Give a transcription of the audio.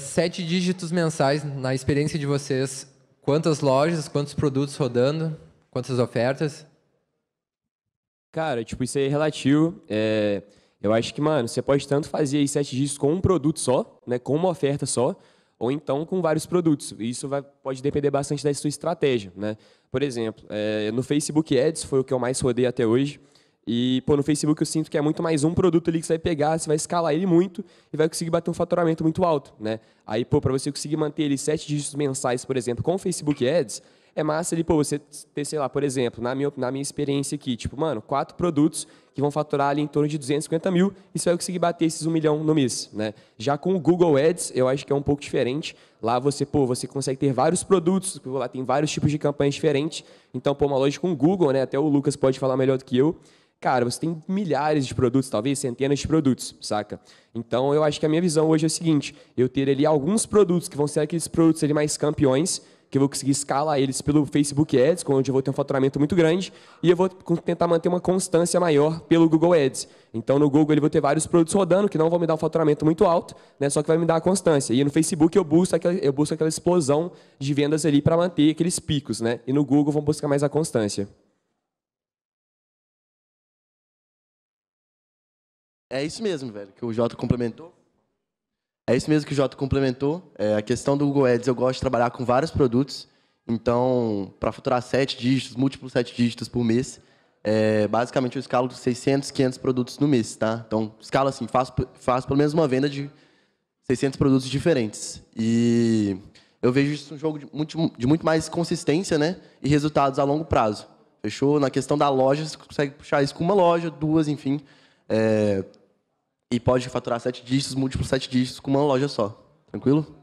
Sete dígitos mensais, na experiência de vocês, quantas lojas, quantos produtos rodando, quantas ofertas? Cara, tipo, isso aí é relativo. É, eu acho que, mano, você pode tanto fazer aí sete dígitos com um produto só, né, com uma oferta só, ou então com vários produtos. Isso vai, pode depender bastante da sua estratégia. Né? Por exemplo, é, no Facebook Ads foi o que eu mais rodei até hoje. E, pô, no Facebook eu sinto que é muito mais um produto ali que você vai pegar, você vai escalar ele muito e vai conseguir bater um faturamento muito alto, né? Aí, pô, para você conseguir manter ele sete dígitos mensais, por exemplo, com o Facebook Ads, é massa ali, pô, você ter, sei lá, por exemplo, na minha, na minha experiência aqui, tipo, mano, quatro produtos que vão faturar ali em torno de 250 mil e você vai conseguir bater esses um milhão no mês, né? Já com o Google Ads, eu acho que é um pouco diferente. Lá você, pô, você consegue ter vários produtos, lá tem vários tipos de campanhas diferentes. Então, pô, uma loja com o Google, né? Até o Lucas pode falar melhor do que eu cara, você tem milhares de produtos, talvez centenas de produtos, saca? Então, eu acho que a minha visão hoje é o seguinte, eu ter ali alguns produtos que vão ser aqueles produtos ali mais campeões, que eu vou conseguir escalar eles pelo Facebook Ads, onde eu vou ter um faturamento muito grande, e eu vou tentar manter uma constância maior pelo Google Ads. Então, no Google, ele vai ter vários produtos rodando, que não vão me dar um faturamento muito alto, né, só que vai me dar a constância. E no Facebook, eu busco aquela, eu busco aquela explosão de vendas ali para manter aqueles picos. Né? E no Google, vão buscar mais a constância. é isso mesmo, velho, que o Jota complementou. É isso mesmo que o Jota complementou. É, a questão do Google Ads, eu gosto de trabalhar com vários produtos. Então, para faturar sete dígitos, múltiplos sete dígitos por mês, é, basicamente eu escalo 600, 500 produtos no mês, tá? Então, escalo assim, faço, faço pelo menos uma venda de 600 produtos diferentes. E eu vejo isso um jogo de muito, de muito mais consistência, né? E resultados a longo prazo. Fechou? Na questão da loja, você consegue puxar isso com uma loja, duas, enfim. É, e pode faturar sete dígitos, múltiplos sete dígitos com uma loja só. Tranquilo?